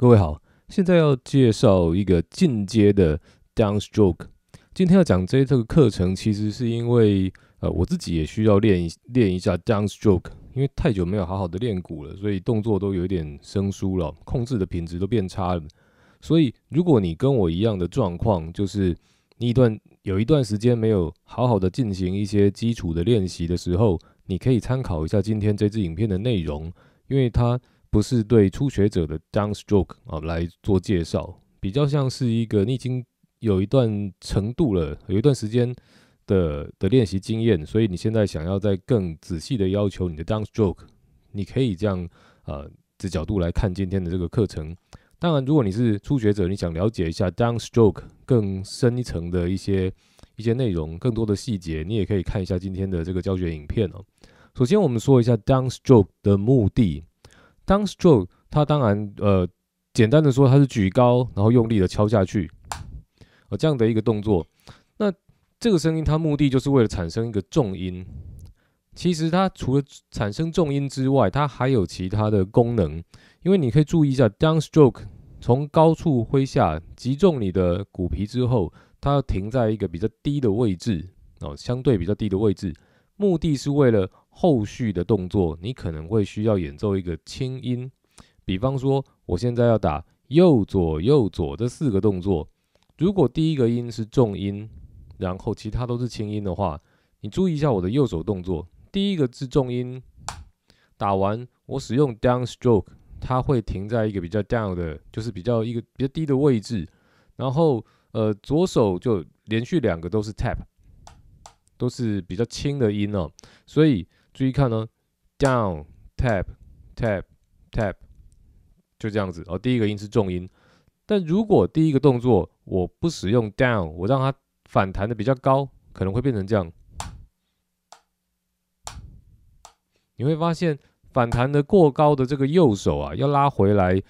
各位好，现在要介绍一个进阶的 down stroke。今天要讲这这个课程，其实是因为呃我自己也需要练一练一下 down stroke，因为太久没有好好的练鼓了，所以动作都有一点生疏了，控制的品质都变差了。所以如果你跟我一样的状况，就是你一段有一段时间没有好好的进行一些基础的练习的时候，你可以参考一下今天这支影片的内容，因为它。不是对初学者的 down stroke 啊来做介绍，比较像是一个你已经有一段程度了，有一段时间的的练习经验，所以你现在想要在更仔细的要求你的 down stroke，你可以这样呃的角度来看今天的这个课程。当然，如果你是初学者，你想了解一下 down stroke 更深一层的一些一些内容，更多的细节，你也可以看一下今天的这个教学影片哦。首先，我们说一下 down stroke 的目的。Downstroke，它当然，呃，简单的说，它是举高，然后用力的敲下去，呃，这样的一个动作。那这个声音，它目的就是为了产生一个重音。其实它除了产生重音之外，它还有其他的功能。因为你可以注意一下，Downstroke 从高处挥下，击中你的骨皮之后，它要停在一个比较低的位置，哦，相对比较低的位置。目的是为了后续的动作，你可能会需要演奏一个轻音。比方说，我现在要打右左右左这四个动作，如果第一个音是重音，然后其他都是轻音的话，你注意一下我的右手动作，第一个字重音打完，我使用 down stroke，它会停在一个比较 down 的，就是比较一个比较低的位置，然后呃左手就连续两个都是 tap。都是比较轻的音哦，所以注意看呢，down tap tap tap，就这样子哦。第一个音是重音，但如果第一个动作我不使用 down，我让它反弹的比较高，可能会变成这样。你会发现反弹的过高的这个右手啊，要拉回来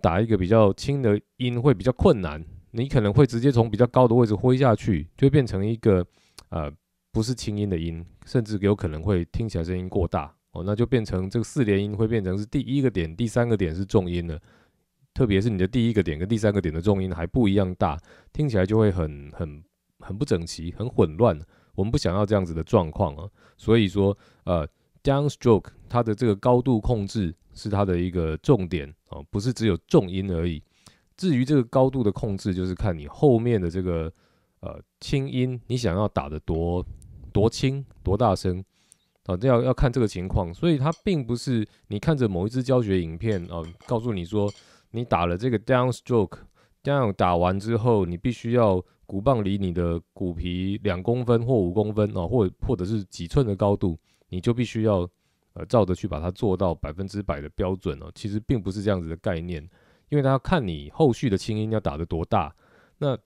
打一个比较轻的音会比较困难，你可能会直接从比较高的位置挥下去，就变成一个呃。不是轻音的音，甚至有可能会听起来声音过大哦，那就变成这个四连音会变成是第一个点、第三个点是重音了，特别是你的第一个点跟第三个点的重音还不一样大，听起来就会很很很不整齐、很混乱。我们不想要这样子的状况啊，所以说呃，down stroke 它的这个高度控制是它的一个重点哦，不是只有重音而已。至于这个高度的控制，就是看你后面的这个。呃，轻音，你想要打的多多轻，多大声啊？这要要看这个情况，所以它并不是你看着某一支教学影片啊，告诉你说你打了这个 down stroke down 打完之后，你必须要鼓棒离你的骨皮两公分或五公分啊，或或者是几寸的高度，你就必须要呃照着去把它做到百分之百的标准哦。其实并不是这样子的概念，因为它要看你后续的轻音要打得多大，那。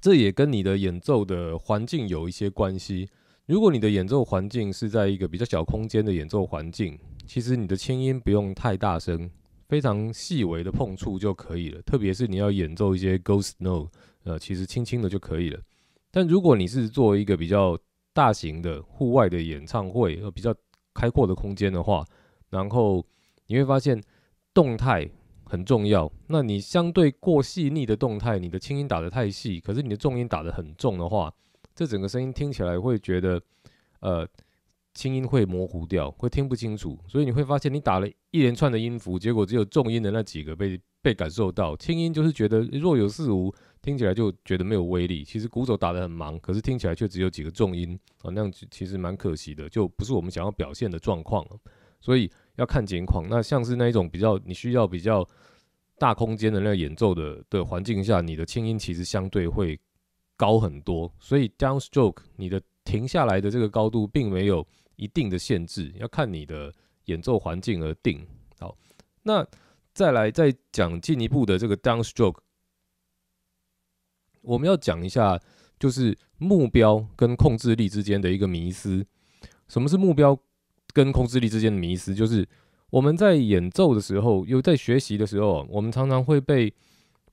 这也跟你的演奏的环境有一些关系。如果你的演奏环境是在一个比较小空间的演奏环境，其实你的轻音不用太大声，非常细微的碰触就可以了。特别是你要演奏一些 Ghost Note，呃，其实轻轻的就可以了。但如果你是做一个比较大型的户外的演唱会，呃，比较开阔的空间的话，然后你会发现动态。很重要。那你相对过细腻的动态，你的轻音打得太细，可是你的重音打得很重的话，这整个声音听起来会觉得，呃，轻音会模糊掉，会听不清楚。所以你会发现，你打了一连串的音符，结果只有重音的那几个被被感受到，轻音就是觉得若有似无，听起来就觉得没有威力。其实鼓手打得很忙，可是听起来却只有几个重音啊，那样子其实蛮可惜的，就不是我们想要表现的状况所以。要看情况，那像是那一种比较你需要比较大空间的那个演奏的的环境下，你的轻音其实相对会高很多，所以 down stroke 你的停下来的这个高度并没有一定的限制，要看你的演奏环境而定。好，那再来再讲进一步的这个 down stroke，我们要讲一下就是目标跟控制力之间的一个迷失。什么是目标？跟控制力之间的迷失，就是我们在演奏的时候，有在学习的时候，我们常常会被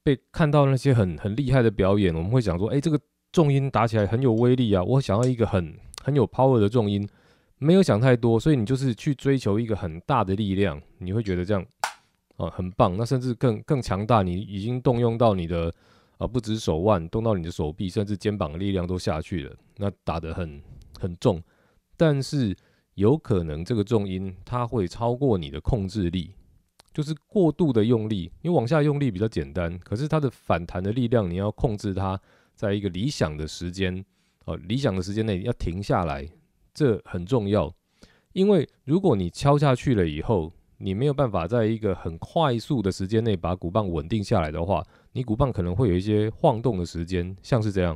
被看到那些很很厉害的表演，我们会想说，哎，这个重音打起来很有威力啊！我想要一个很很有 power 的重音，没有想太多，所以你就是去追求一个很大的力量，你会觉得这样啊很棒。那甚至更更强大，你已经动用到你的啊不止手腕，动到你的手臂，甚至肩膀力量都下去了，那打得很很重，但是。有可能这个重音它会超过你的控制力，就是过度的用力。因为往下用力比较简单，可是它的反弹的力量你要控制它，在一个理想的时间，哦，理想的时间内要停下来，这很重要。因为如果你敲下去了以后，你没有办法在一个很快速的时间内把鼓棒稳定下来的话，你鼓棒可能会有一些晃动的时间，像是这样。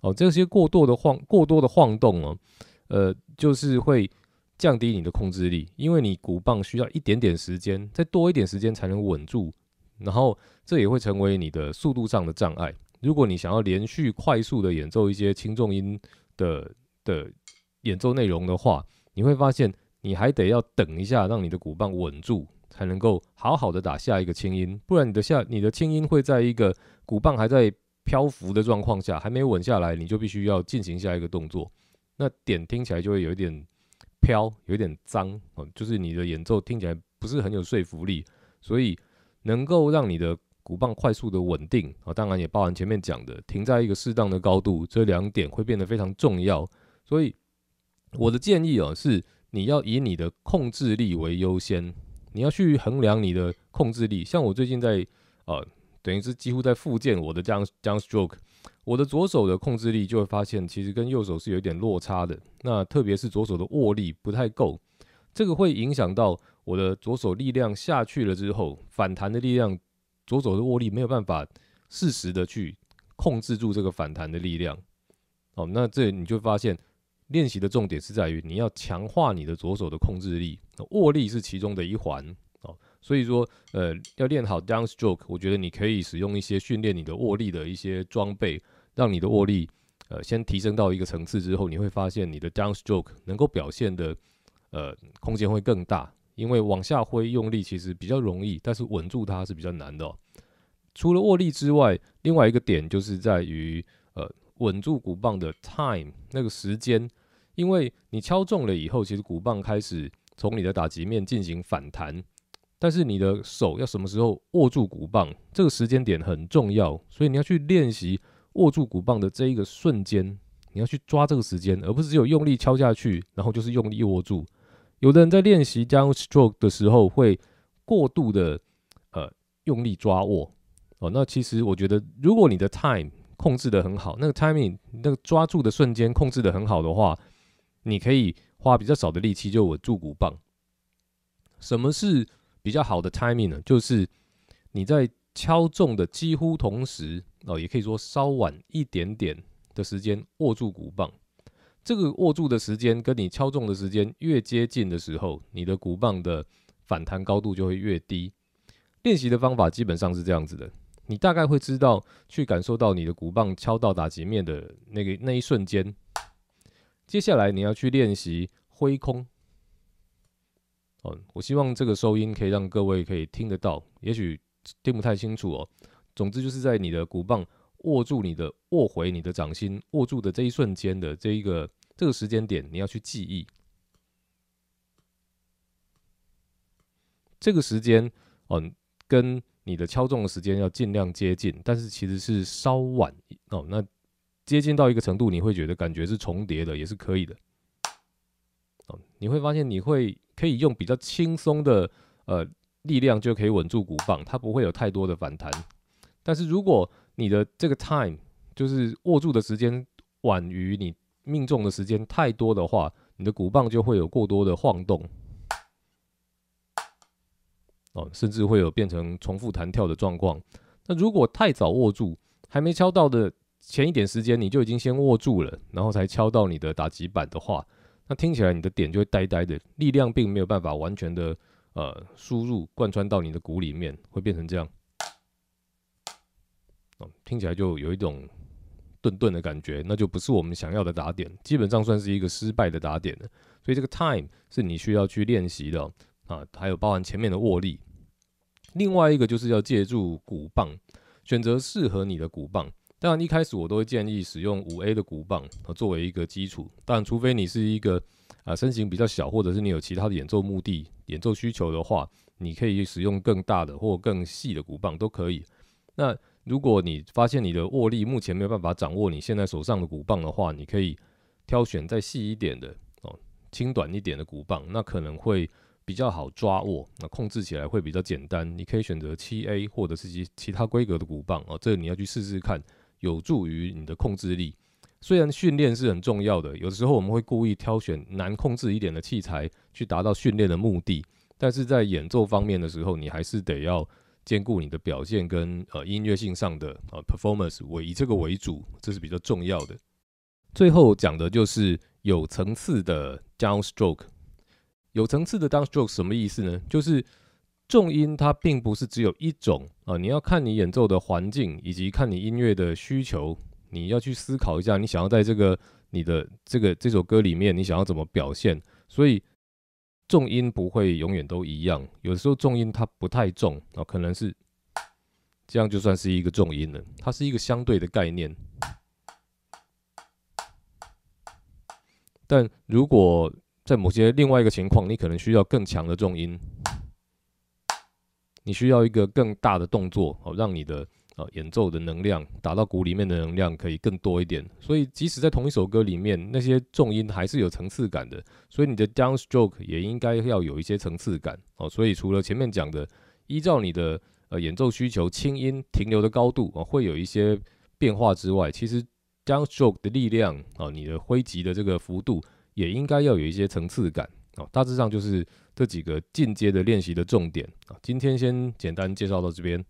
哦，这些过度的晃、过多的晃动哦，呃，就是会降低你的控制力，因为你鼓棒需要一点点时间，再多一点时间才能稳住，然后这也会成为你的速度上的障碍。如果你想要连续快速的演奏一些轻重音的的演奏内容的话，你会发现你还得要等一下，让你的鼓棒稳住，才能够好好的打下一个轻音，不然你的下、你的轻音会在一个鼓棒还在。漂浮的状况下，还没稳下来，你就必须要进行下一个动作。那点听起来就会有一点飘，有点脏啊，就是你的演奏听起来不是很有说服力。所以能够让你的鼓棒快速的稳定啊，当然也包含前面讲的停在一个适当的高度，这两点会变得非常重要。所以我的建议啊，是你要以你的控制力为优先，你要去衡量你的控制力。像我最近在啊。等于是几乎在复健我的这样这样 stroke，我的左手的控制力就会发现，其实跟右手是有点落差的。那特别是左手的握力不太够，这个会影响到我的左手力量下去了之后，反弹的力量，左手的握力没有办法适时的去控制住这个反弹的力量。哦，那这你就发现，练习的重点是在于你要强化你的左手的控制力，握力是其中的一环。所以说，呃，要练好 down stroke，我觉得你可以使用一些训练你的握力的一些装备，让你的握力，呃，先提升到一个层次之后，你会发现你的 down stroke 能够表现的，呃，空间会更大。因为往下挥用力其实比较容易，但是稳住它是比较难的。除了握力之外，另外一个点就是在于，呃，稳住鼓棒的 time 那个时间，因为你敲中了以后，其实鼓棒开始从你的打击面进行反弹。但是你的手要什么时候握住鼓棒？这个时间点很重要，所以你要去练习握住鼓棒的这一个瞬间，你要去抓这个时间，而不是只有用力敲下去，然后就是用力握住。有的人在练习 down stroke 的时候，会过度的呃用力抓握。哦，那其实我觉得，如果你的 time 控制的很好，那个 timing 那个抓住的瞬间控制的很好的话，你可以花比较少的力气就稳住鼓棒。什么是？比较好的 timing 呢，就是你在敲中的几乎同时，哦，也可以说稍晚一点点的时间握住鼓棒。这个握住的时间跟你敲中的时间越接近的时候，你的鼓棒的反弹高度就会越低。练习的方法基本上是这样子的，你大概会知道去感受到你的鼓棒敲到打击面的那个那一瞬间，接下来你要去练习挥空。我希望这个收音可以让各位可以听得到，也许听不太清楚哦。总之就是在你的鼓棒握住你的握回你的掌心握住的这一瞬间的这一个这个时间点，你要去记忆这个时间哦，跟你的敲中的时间要尽量接近，但是其实是稍晚哦。那接近到一个程度，你会觉得感觉是重叠的，也是可以的哦。你会发现你会。可以用比较轻松的呃力量就可以稳住鼓棒，它不会有太多的反弹。但是如果你的这个 time 就是握住的时间晚于你命中的时间太多的话，你的鼓棒就会有过多的晃动，哦，甚至会有变成重复弹跳的状况。那如果太早握住，还没敲到的前一点时间你就已经先握住了，然后才敲到你的打击板的话。那听起来你的点就会呆呆的，力量并没有办法完全的呃输入贯穿到你的鼓里面，会变成这样，听起来就有一种顿顿的感觉，那就不是我们想要的打点，基本上算是一个失败的打点了。所以这个 time 是你需要去练习的啊，还有包含前面的握力，另外一个就是要借助鼓棒，选择适合你的鼓棒。当然，一开始我都会建议使用五 A 的鼓棒啊作为一个基础。但除非你是一个啊身形比较小，或者是你有其他的演奏目的、演奏需求的话，你可以使用更大的或更细的鼓棒都可以。那如果你发现你的握力目前没有办法掌握你现在手上的鼓棒的话，你可以挑选再细一点的哦，轻短一点的鼓棒，那可能会比较好抓握，那控制起来会比较简单。你可以选择七 A 或者是其其他规格的鼓棒哦，这你要去试试看。有助于你的控制力。虽然训练是很重要的，有时候我们会故意挑选难控制一点的器材去达到训练的目的，但是在演奏方面的时候，你还是得要兼顾你的表现跟呃音乐性上的呃 performance，为以这个为主，这是比较重要的。最后讲的就是有层次的 downstroke。有层次的 downstroke 什么意思呢？就是。重音它并不是只有一种啊，你要看你演奏的环境，以及看你音乐的需求，你要去思考一下，你想要在这个你的这个这首歌里面，你想要怎么表现。所以重音不会永远都一样，有的时候重音它不太重啊，可能是这样就算是一个重音了，它是一个相对的概念。但如果在某些另外一个情况，你可能需要更强的重音。你需要一个更大的动作哦，让你的呃演奏的能量打到鼓里面的能量可以更多一点。所以即使在同一首歌里面，那些重音还是有层次感的。所以你的 down stroke 也应该要有一些层次感哦。所以除了前面讲的，依照你的呃演奏需求，轻音停留的高度啊会有一些变化之外，其实 down stroke 的力量啊，你的挥击的这个幅度也应该要有一些层次感。哦，大致上就是这几个进阶的练习的重点啊。今天先简单介绍到这边。